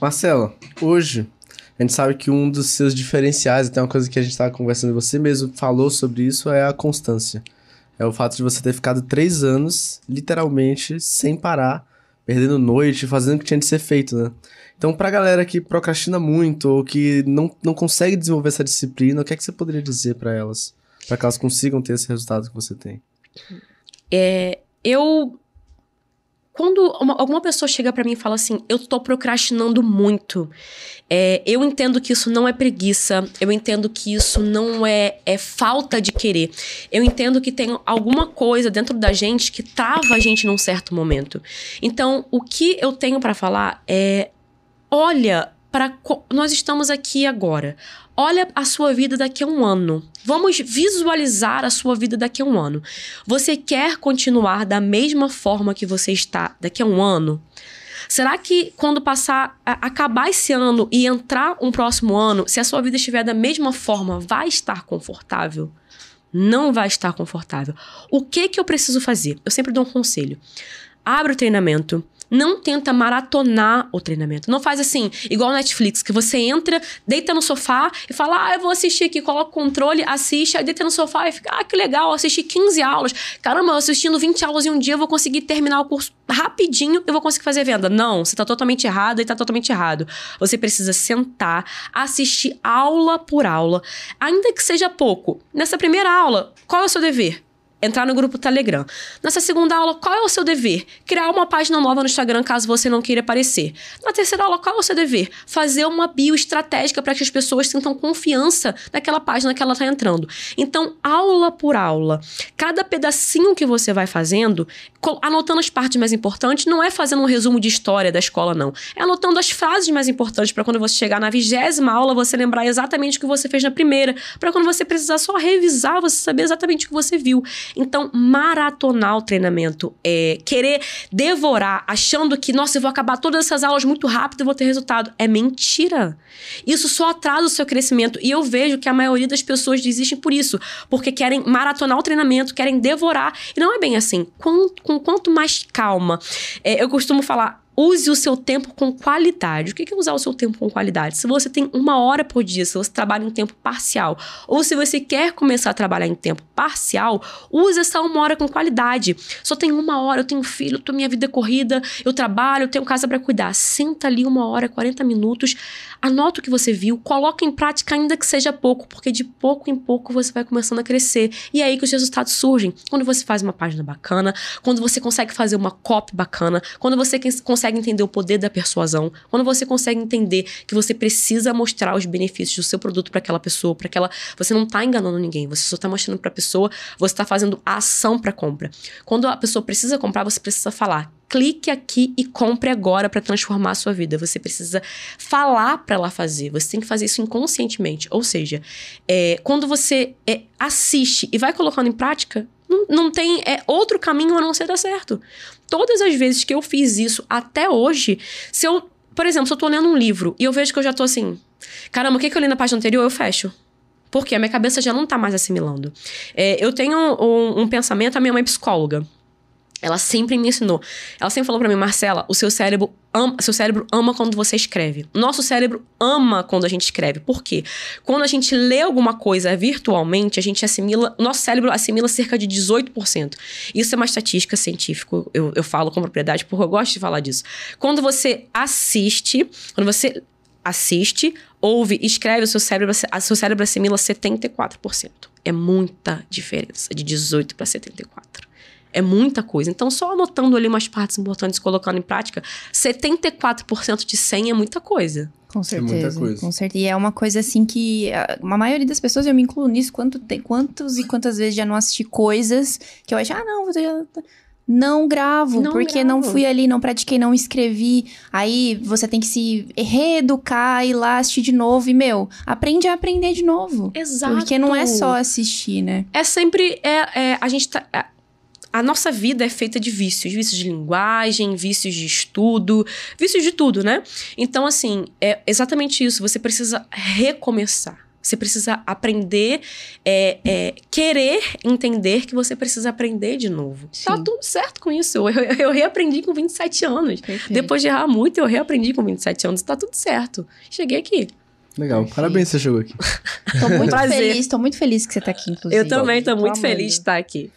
Marcelo, hoje a gente sabe que um dos seus diferenciais, até uma coisa que a gente estava conversando, você mesmo falou sobre isso, é a constância. É o fato de você ter ficado três anos, literalmente, sem parar, perdendo noite, fazendo o que tinha de ser feito, né? Então, pra galera que procrastina muito ou que não, não consegue desenvolver essa disciplina, o que é que você poderia dizer para elas? para que elas consigam ter esse resultado que você tem? É, eu quando uma, alguma pessoa chega para mim e fala assim, eu tô procrastinando muito, é, eu entendo que isso não é preguiça, eu entendo que isso não é, é falta de querer, eu entendo que tem alguma coisa dentro da gente que trava a gente num certo momento. Então, o que eu tenho para falar é, olha para nós estamos aqui agora. Olha a sua vida daqui a um ano. Vamos visualizar a sua vida daqui a um ano. Você quer continuar da mesma forma que você está daqui a um ano? Será que quando passar, acabar esse ano e entrar um próximo ano, se a sua vida estiver da mesma forma, vai estar confortável? Não vai estar confortável. O que que eu preciso fazer? Eu sempre dou um conselho. Abre o treinamento, não tenta maratonar o treinamento. Não faz assim, igual Netflix, que você entra, deita no sofá e fala, ah, eu vou assistir aqui, coloca o controle, assiste, aí deita no sofá e fica, ah, que legal, assisti 15 aulas. Caramba, eu assistindo 20 aulas em um dia, eu vou conseguir terminar o curso rapidinho, eu vou conseguir fazer venda. Não, você tá totalmente errado e tá totalmente errado. Você precisa sentar, assistir aula por aula, ainda que seja pouco. Nessa primeira aula, qual é o seu dever? entrar no grupo Telegram. Nessa segunda aula, qual é o seu dever? Criar uma página nova no Instagram caso você não queira aparecer. Na terceira aula, qual é o seu dever? Fazer uma bio estratégica para que as pessoas sintam confiança naquela página que ela está entrando. Então, aula por aula, cada pedacinho que você vai fazendo, anotando as partes mais importantes, não é fazendo um resumo de história da escola, não. É anotando as frases mais importantes para quando você chegar na vigésima aula, você lembrar exatamente o que você fez na primeira, para quando você precisar só revisar, você saber exatamente o que você viu. Então, maratonar o treinamento, é, querer devorar, achando que, nossa, eu vou acabar todas essas aulas muito rápido e vou ter resultado, é mentira. Isso só atrasa o seu crescimento. E eu vejo que a maioria das pessoas desistem por isso, porque querem maratonar o treinamento, querem devorar. E não é bem assim. Com, com quanto mais calma. É, eu costumo falar, Use o seu tempo com qualidade. O que é usar o seu tempo com qualidade? Se você tem uma hora por dia, se você trabalha em tempo parcial, ou se você quer começar a trabalhar em tempo parcial, use essa uma hora com qualidade. Só tenho uma hora, eu tenho filho, tô minha vida é corrida, eu trabalho, eu tenho casa para cuidar. Senta ali uma hora, 40 minutos, anota o que você viu, coloca em prática ainda que seja pouco, porque de pouco em pouco você vai começando a crescer. E é aí que os resultados surgem. Quando você faz uma página bacana, quando você consegue fazer uma copy bacana, quando você consegue consegue entender o poder da persuasão, quando você consegue entender que você precisa mostrar os benefícios do seu produto para aquela pessoa, para aquela. Você não está enganando ninguém, você só está mostrando para a pessoa, você está fazendo a ação para compra. Quando a pessoa precisa comprar, você precisa falar. Clique aqui e compre agora para transformar a sua vida. Você precisa falar para ela fazer. Você tem que fazer isso inconscientemente. Ou seja, é, quando você é, assiste e vai colocando em prática, não, tem é, outro caminho a não ser dar certo. Todas as vezes que eu fiz isso até hoje, se eu, por exemplo, se eu tô lendo um livro e eu vejo que eu já tô assim, caramba, o que, que eu li na página anterior? Eu fecho. Porque a minha cabeça já não tá mais assimilando. É, eu tenho um, um pensamento, a minha mãe é psicóloga. Ela sempre me ensinou. Ela sempre falou para mim, Marcela, o seu cérebro ama, seu cérebro ama quando você escreve. Nosso cérebro ama quando a gente escreve. Por quê? Quando a gente lê alguma coisa virtualmente, a gente assimila, nosso cérebro assimila cerca de 18%. Isso é uma estatística científica, eu, eu falo com propriedade porque eu gosto de falar disso. Quando você assiste, quando você assiste, ouve, escreve, o seu cérebro, o seu cérebro assimila 74%. É muita diferença, de 18 para 74. É muita coisa. Então, só anotando ali umas partes importantes e colocando em prática, 74% de 100 é muita coisa. Com é certeza. É com certeza. E é uma coisa assim que ah, a, maioria das pessoas, eu me incluo nisso, quanto, tem, quantos e quantas vezes já não assisti coisas que eu acho, ah, não, já, não gravo, não porque gravo. não fui ali, não pratiquei, não escrevi. Aí você tem que se reeducar, ir lá assistir de novo. E, meu, aprende a aprender de novo. Exato. Porque não é só assistir, né? É sempre. É, é a gente tá. É, a nossa vida é feita de vícios, vícios de linguagem, vícios de estudo, vícios de tudo, né? Então, assim, é exatamente isso. Você precisa recomeçar. Você precisa aprender, é, é, querer entender que você precisa aprender de novo. Tá Sim. Tá tudo certo com isso. Eu, eu, eu reaprendi com 27 anos. Perfeito. Depois de errar muito, eu reaprendi com 27 anos. Tá tudo certo. Cheguei aqui. Legal, parabéns que você chegou aqui. tô muito feliz, tô muito feliz que você tá aqui, inclusive. Eu também tô muito feliz de estar aqui.